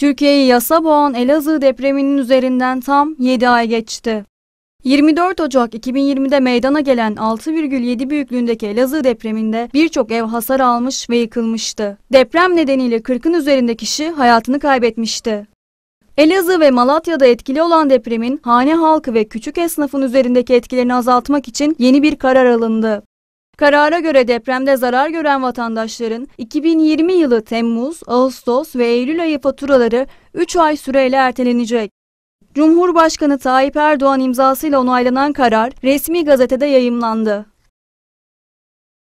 Türkiye'yi yasa boğan Elazığ depreminin üzerinden tam 7 ay geçti. 24 Ocak 2020'de meydana gelen 6,7 büyüklüğündeki Elazığ depreminde birçok ev hasar almış ve yıkılmıştı. Deprem nedeniyle 40'ın üzerinde kişi hayatını kaybetmişti. Elazığ ve Malatya'da etkili olan depremin hane halkı ve küçük esnafın üzerindeki etkilerini azaltmak için yeni bir karar alındı. Karara göre depremde zarar gören vatandaşların 2020 yılı Temmuz, Ağustos ve Eylül ayı faturaları 3 ay süreyle ertelenecek. Cumhurbaşkanı Tayyip Erdoğan imzasıyla onaylanan karar resmi gazetede yayımlandı.